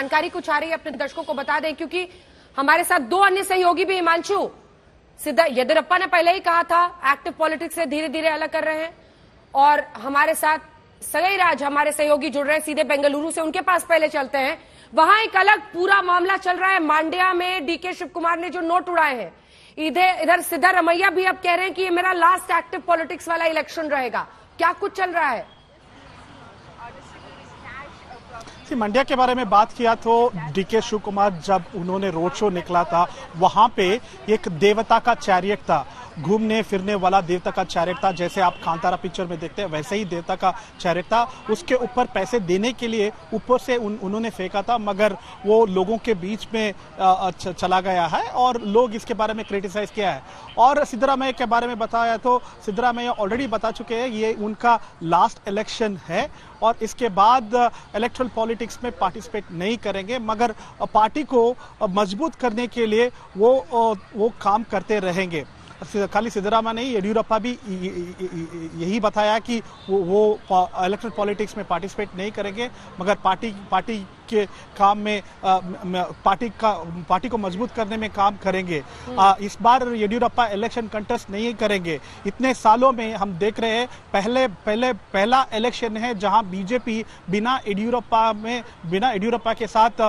जानकारी कुछ आ रही है अपने दर्शकों को बता दें क्योंकि हमारे साथ दो अन्य सहयोगी भी हिमांशु सिद्धा येदियुरप्पा ने पहले ही कहा था एक्टिव पॉलिटिक्स से धीरे धीरे अलग कर रहे हैं और हमारे साथ सगई राज हमारे सहयोगी जुड़ रहे हैं सीधे बेंगलुरु से उनके पास पहले चलते हैं वहां एक अलग पूरा मामला चल रहा है मांड्या में डीके शिव कुमार ने जो नोट उड़ाए हैं इधर इधर सिद्धारमैया भी अब कह रहे हैं कि ये मेरा लास्ट एक्टिव पॉलिटिक्स वाला इलेक्शन रहेगा क्या कुछ चल रहा है सी मंडिया के बारे में बात किया तो डीके शिव कुमार जब उन्होंने रोड शो निकला था वहां पे एक देवता का चैरियट था घूमने फिरने वाला देवता का चैरिट था जैसे आप खानतारा पिक्चर में देखते हैं वैसे ही देवता का चैरिट था उसके ऊपर पैसे देने के लिए ऊपर से उन, उन्होंने फेंका था मगर वो लोगों के बीच में आ, च, चला गया है और लोग इसके बारे में क्रिटिसाइज किया है और सिद्धरामय के बारे में बताया तो सिद्धरामय ऑलरेडी बता चुके हैं ये उनका लास्ट इलेक्शन है और इसके बाद इलेक्ट्रल पॉलिटिक्स पॉलिटिक्स में पार्टिसिपेट नहीं करेंगे मगर पार्टी को मजबूत करने के लिए वो वो काम करते रहेंगे खाली सिद्धरामा नहीं येडियुरप्पा भी यही बताया कि वो वो इलेक्ट्रल पॉलिटिक्स में पार्टिसिपेट नहीं करेंगे मगर पार्टी पार्टी के काम में पार्टी का पार्टी को मजबूत करने में काम करेंगे आ, हम्म। इस बार येडियुरप्पा इलेक्शन कंटेस्ट नहीं करेंगे इतने सालों में हम देख रहे हैं पहले पहले पहला इलेक्शन है जहां बीजेपी बिना येडियुरप्पा में बिना येडियुरप्पा के साथ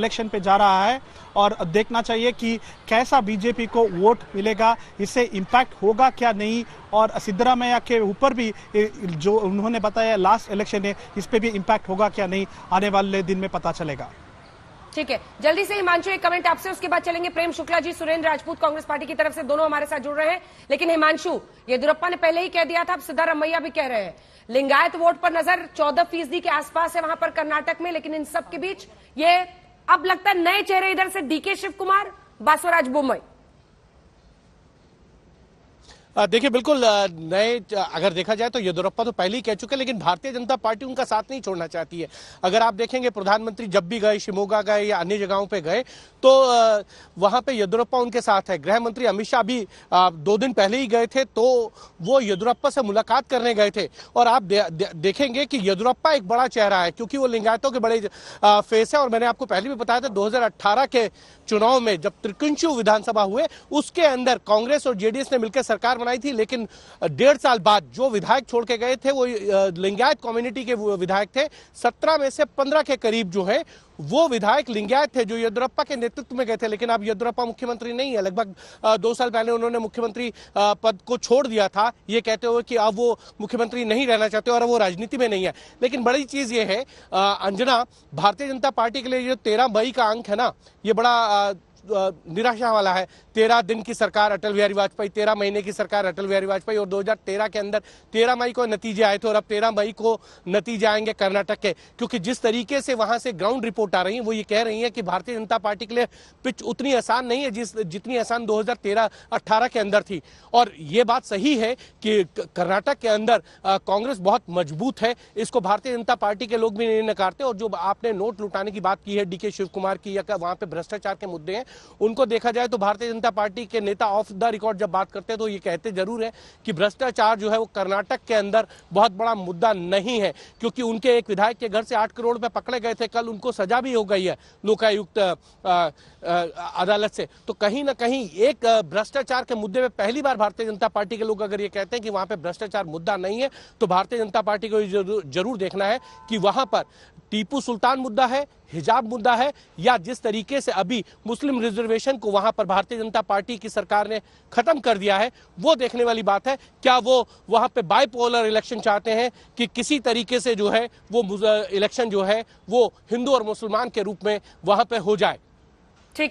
इलेक्शन पे जा रहा है और देखना चाहिए कि कैसा बीजेपी को वोट मिलेगा इससे इम्पैक्ट होगा क्या नहीं और सिद्धरामैया के ऊपर भी जो उन्होंने बताया लास्ट इलेक्शन है इस पर भी इम्पैक्ट होगा क्या नहीं आने वाले दिन में पता चलेगा ठीक है जल्दी से हिमांशु एक कमेंट आपसे उसके बाद चलेंगे प्रेम शुक्ला जी सुरेंद्र राजपूत कांग्रेस पार्टी की तरफ से दोनों हमारे साथ जुड़ रहे हैं लेकिन हिमांशु येदुरप्पा ने पहले ही कह दिया था अब सिद्धारमैया भी कह रहे हैं लिंगायत वोट पर नजर चौदह फीसदी के आसपास है वहां पर कर्नाटक में लेकिन इन सबके बीच ये अब लगता है नए चेहरे इधर से डीके शिव कुमार बासवराज बोमई देखिए बिल्कुल नए अगर देखा जाए तो येदुरप्पा तो पहले ही कह चुके हैं लेकिन भारतीय जनता पार्टी उनका साथ नहीं छोड़ना चाहती है अगर आप देखेंगे प्रधानमंत्री जब भी गए शिमोगा गए या अन्य जगहों पे गए तो वहां पे येदुरप्पा उनके साथ है गृह मंत्री अमित शाह भी दो दिन पहले ही गए थे तो वो येदुरप्पा से मुलाकात करने गए थे और आप दे, दे, देखेंगे कि येदुरप्पा एक बड़ा चेहरा है क्योंकि वो लिंगायतों के बड़े फेस है और मैंने आपको पहले भी बताया था दो के चुनाव में जब त्रिकुंशु विधानसभा हुए उसके अंदर कांग्रेस और जेडीएस ने मिलकर सरकार बनाई थी लेकिन डेढ़ साल बाद जो विधायक छोड़ के गए थे वो लिंगायत कम्युनिटी के विधायक थे सत्रह में से पंद्रह के करीब जो है वो विधायक लिंगायत थे जो येदुरप्पा के नेतृत्व में गए थे लेकिन अब येदुरप्पा मुख्यमंत्री नहीं है लगभग दो साल पहले उन्होंने मुख्यमंत्री पद को छोड़ दिया था ये कहते हुए कि अब वो मुख्यमंत्री नहीं रहना चाहते और अब वो राजनीति में नहीं है लेकिन बड़ी चीज ये है अंजना भारतीय जनता पार्टी के लिए जो तेरह मई का अंक है ना ये बड़ा निराशा वाला है तेरह दिन की सरकार अटल बिहारी वाजपेयी तेरह महीने की सरकार अटल बिहारी वाजपेयी और 2013 के अंदर तेरह मई को नतीजे आए थे और अब तेरह मई को नतीजे आएंगे कर्नाटक के क्योंकि जिस तरीके से वहां से ग्राउंड रिपोर्ट आ रही है वो ये कह रही है कि भारतीय जनता पार्टी के लिए पिच उतनी आसान नहीं है जिस जितनी आसान दो हजार के अंदर थी और ये बात सही है कि कर्नाटक के अंदर कांग्रेस बहुत मजबूत है इसको भारतीय जनता पार्टी के लोग भी नहीं नकारते और जो आपने नोट लुटाने की बात की है डीके शिव कुमार की या वहां पर भ्रष्टाचार के मुद्दे हैं उनको देखा जाए तो भारतीय जनता पार्टी के नेता ऑफ द रिकॉर्ड जब बात करते हैं तो ये कहते जरूर है कि भ्रष्टाचार जो है वो कर्नाटक के अंदर बहुत बड़ा मुद्दा नहीं है क्योंकि उनके एक विधायक के घर से आठ करोड़ रुपए पकड़े गए थे कल उनको सजा भी हो गई है लोकायुक्त अदालत से तो कहीं ना कहीं एक भ्रष्टाचार के मुद्दे में पहली बार भारतीय जनता पार्टी के लोग अगर ये कहते हैं कि वहां पर भ्रष्टाचार मुद्दा नहीं है तो भारतीय जनता पार्टी को जरूर देखना है कि वहां पर टीपू सुल्तान मुद्दा है हिजाब मुद्दा है या जिस तरीके से अभी मुस्लिम रिजर्वेशन को वहां पर भारतीय जनता पार्टी की सरकार ने खत्म कर दिया है वो देखने वाली बात है क्या वो वहां पे बाईपोलर इलेक्शन चाहते हैं कि किसी तरीके से जो है वो इलेक्शन जो है वो हिंदू और मुसलमान के रूप में वहां पे हो जाए ठीक है